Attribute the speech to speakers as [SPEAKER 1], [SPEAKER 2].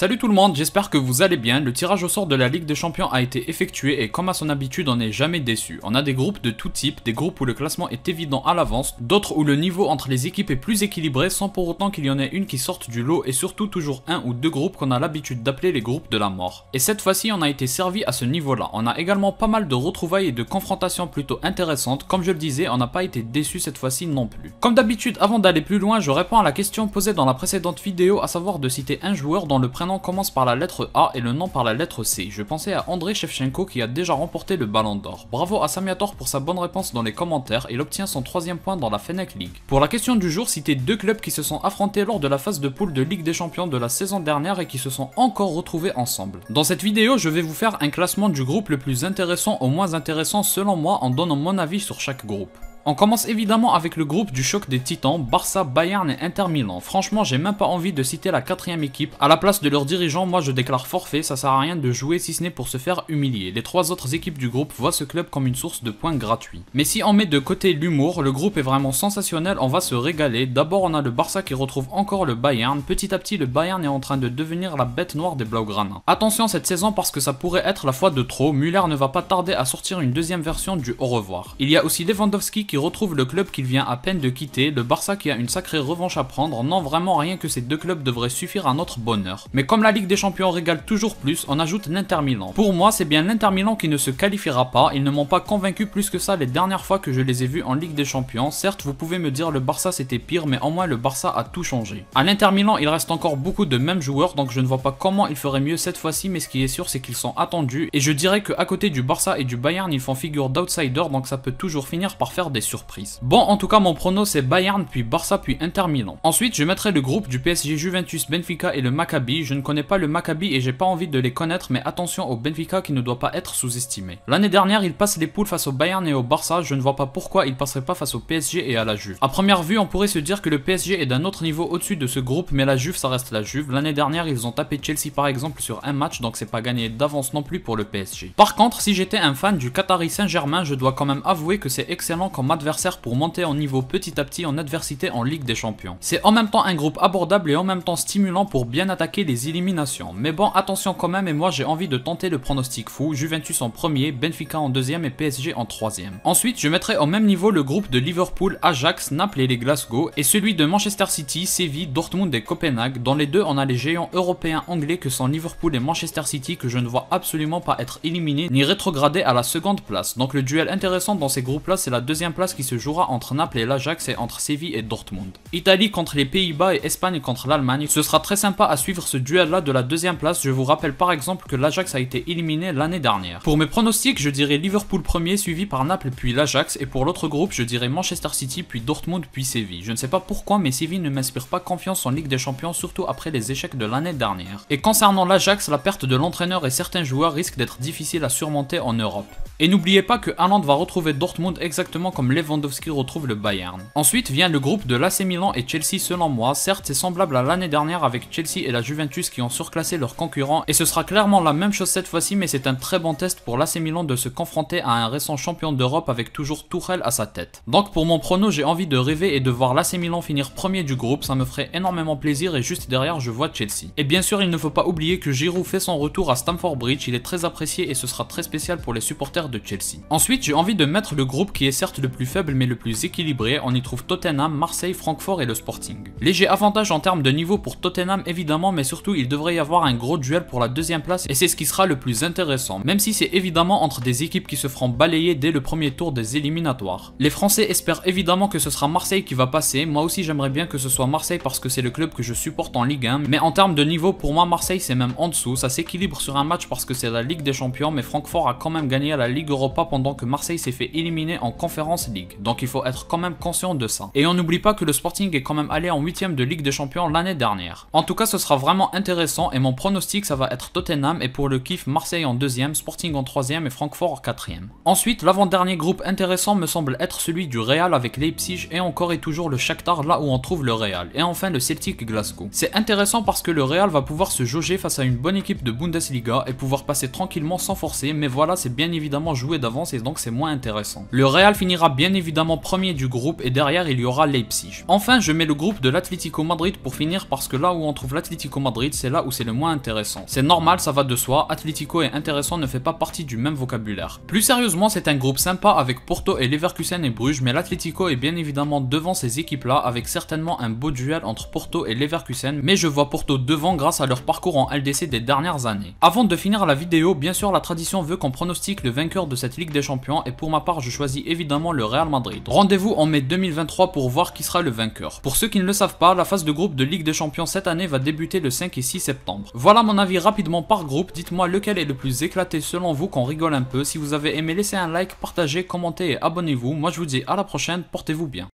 [SPEAKER 1] Salut tout le monde, j'espère que vous allez bien. Le tirage au sort de la Ligue des Champions a été effectué et comme à son habitude, on n'est jamais déçu. On a des groupes de tout type, des groupes où le classement est évident à l'avance, d'autres où le niveau entre les équipes est plus équilibré sans pour autant qu'il y en ait une qui sorte du lot et surtout toujours un ou deux groupes qu'on a l'habitude d'appeler les groupes de la mort. Et cette fois-ci, on a été servi à ce niveau-là. On a également pas mal de retrouvailles et de confrontations plutôt intéressantes. Comme je le disais, on n'a pas été déçu cette fois-ci non plus. Comme d'habitude, avant d'aller plus loin, je réponds à la question posée dans la précédente vidéo, à savoir de citer un joueur dans le commence par la lettre A et le nom par la lettre C. Je pensais à André Shevchenko qui a déjà remporté le ballon d'or. Bravo à Samiator pour sa bonne réponse dans les commentaires, il obtient son troisième point dans la Fennec League. Pour la question du jour, citez deux clubs qui se sont affrontés lors de la phase de poule de Ligue des Champions de la saison dernière et qui se sont encore retrouvés ensemble. Dans cette vidéo, je vais vous faire un classement du groupe le plus intéressant au moins intéressant selon moi en donnant mon avis sur chaque groupe. On commence évidemment avec le groupe du choc des titans, Barça, Bayern et Inter Milan. Franchement, j'ai même pas envie de citer la quatrième équipe. À la place de leurs dirigeants, moi je déclare forfait, ça sert à rien de jouer si ce n'est pour se faire humilier. Les trois autres équipes du groupe voient ce club comme une source de points gratuits. Mais si on met de côté l'humour, le groupe est vraiment sensationnel, on va se régaler. D'abord, on a le Barça qui retrouve encore le Bayern. Petit à petit, le Bayern est en train de devenir la bête noire des Blaugrana. Attention cette saison parce que ça pourrait être la fois de trop. Müller ne va pas tarder à sortir une deuxième version du Au revoir. Il y a aussi Lewandowski qui retrouve le club qu'il vient à peine de quitter, le Barça qui a une sacrée revanche à prendre, non vraiment rien que ces deux clubs devraient suffire à notre bonheur. Mais comme la Ligue des Champions régale toujours plus, on ajoute l'Inter Milan. Pour moi, c'est bien l'Inter Milan qui ne se qualifiera pas, ils ne m'ont pas convaincu plus que ça les dernières fois que je les ai vus en Ligue des Champions. Certes, vous pouvez me dire le Barça c'était pire, mais en moins le Barça a tout changé. À l'Inter Milan, il reste encore beaucoup de mêmes joueurs, donc je ne vois pas comment ils feraient mieux cette fois-ci, mais ce qui est sûr, c'est qu'ils sont attendus, et je dirais que à côté du Barça et du Bayern, ils font figure d'outsider, donc ça peut toujours finir par faire des surprise. Bon, en tout cas, mon prono c'est Bayern, puis Barça, puis Inter Milan. Ensuite, je mettrai le groupe du PSG, Juventus, Benfica et le Maccabi. Je ne connais pas le Maccabi et j'ai pas envie de les connaître, mais attention au Benfica qui ne doit pas être sous-estimé. L'année dernière, il passe les poules face au Bayern et au Barça. Je ne vois pas pourquoi il passerait pas face au PSG et à la Juve. À première vue, on pourrait se dire que le PSG est d'un autre niveau au-dessus de ce groupe, mais la Juve, ça reste la Juve. L'année dernière, ils ont tapé Chelsea par exemple sur un match, donc c'est pas gagné d'avance non plus pour le PSG. Par contre, si j'étais un fan du Qatari Saint-Germain, je dois quand même avouer que c'est excellent comme adversaire pour monter en niveau petit à petit en adversité en Ligue des Champions. C'est en même temps un groupe abordable et en même temps stimulant pour bien attaquer les éliminations. Mais bon, attention quand même et moi j'ai envie de tenter le pronostic fou, Juventus en premier, Benfica en deuxième et PSG en troisième. Ensuite, je mettrai au même niveau le groupe de Liverpool, Ajax, Naples et les Glasgow et celui de Manchester City, Séville, Dortmund et Copenhague. Dans les deux, on a les géants européens anglais que sont Liverpool et Manchester City que je ne vois absolument pas être éliminés ni rétrogradés à la seconde place. Donc le duel intéressant dans ces groupes là, c'est la deuxième place qui se jouera entre Naples et l'Ajax et entre Séville et Dortmund. Italie contre les Pays-Bas et Espagne contre l'Allemagne, ce sera très sympa à suivre ce duel-là de la deuxième place, je vous rappelle par exemple que l'Ajax a été éliminé l'année dernière. Pour mes pronostics, je dirais Liverpool premier suivi par Naples puis l'Ajax et pour l'autre groupe, je dirais Manchester City puis Dortmund puis Séville. Je ne sais pas pourquoi mais Séville ne m'inspire pas confiance en Ligue des Champions surtout après les échecs de l'année dernière. Et concernant l'Ajax, la perte de l'entraîneur et certains joueurs risque d'être difficile à surmonter en Europe. Et n'oubliez pas que Haaland va retrouver Dortmund exactement comme Lewandowski retrouve le Bayern. Ensuite vient le groupe de l'AC Milan et Chelsea selon moi, certes c'est semblable à l'année dernière avec Chelsea et la Juventus qui ont surclassé leurs concurrents et ce sera clairement la même chose cette fois-ci mais c'est un très bon test pour l'AC Milan de se confronter à un récent champion d'Europe avec toujours Tourelle à sa tête. Donc pour mon prono j'ai envie de rêver et de voir l'AC Milan finir premier du groupe, ça me ferait énormément plaisir et juste derrière je vois Chelsea. Et bien sûr il ne faut pas oublier que Giroud fait son retour à Stamford Bridge, il est très apprécié et ce sera très spécial pour les supporters de Chelsea. Ensuite j'ai envie de mettre le groupe qui est certes le plus plus faible mais le plus équilibré, on y trouve Tottenham, Marseille, Francfort et le Sporting. Léger avantage en termes de niveau pour Tottenham évidemment, mais surtout il devrait y avoir un gros duel pour la deuxième place et c'est ce qui sera le plus intéressant, même si c'est évidemment entre des équipes qui se feront balayer dès le premier tour des éliminatoires. Les Français espèrent évidemment que ce sera Marseille qui va passer, moi aussi j'aimerais bien que ce soit Marseille parce que c'est le club que je supporte en Ligue 1, mais en termes de niveau pour moi Marseille c'est même en dessous, ça s'équilibre sur un match parce que c'est la Ligue des Champions mais Francfort a quand même gagné à la Ligue Europa pendant que Marseille s'est fait éliminer en conférence donc il faut être quand même conscient de ça. Et on n'oublie pas que le Sporting est quand même allé en 8ème de Ligue des Champions l'année dernière. En tout cas, ce sera vraiment intéressant et mon pronostic, ça va être Tottenham et pour le kiff, Marseille en 2ème, Sporting en 3ème et Francfort en 4ème. Ensuite, l'avant-dernier groupe intéressant me semble être celui du Real avec Leipzig et encore et toujours le Shakhtar là où on trouve le Real. Et enfin le Celtic Glasgow. C'est intéressant parce que le Real va pouvoir se jauger face à une bonne équipe de Bundesliga et pouvoir passer tranquillement sans forcer, mais voilà, c'est bien évidemment joué d'avance et donc c'est moins intéressant. Le Real finira bien évidemment premier du groupe et derrière il y aura Leipzig. Enfin, je mets le groupe de l'Atlético Madrid pour finir parce que là où on trouve l'Atlético Madrid, c'est là où c'est le moins intéressant. C'est normal, ça va de soi, Atlético est intéressant ne fait pas partie du même vocabulaire. Plus sérieusement, c'est un groupe sympa avec Porto et Leverkusen et Bruges, mais l'Atlético est bien évidemment devant ces équipes-là avec certainement un beau duel entre Porto et Leverkusen, mais je vois Porto devant grâce à leur parcours en LDC des dernières années. Avant de finir la vidéo, bien sûr la tradition veut qu'on pronostique le vainqueur de cette Ligue des Champions et pour ma part je choisis évidemment le Real Madrid. Rendez-vous en mai 2023 pour voir qui sera le vainqueur. Pour ceux qui ne le savent pas, la phase de groupe de Ligue des Champions cette année va débuter le 5 et 6 septembre. Voilà mon avis rapidement par groupe, dites-moi lequel est le plus éclaté selon vous, qu'on rigole un peu. Si vous avez aimé, laissez un like, partagez, commentez et abonnez-vous. Moi je vous dis à la prochaine, portez-vous bien.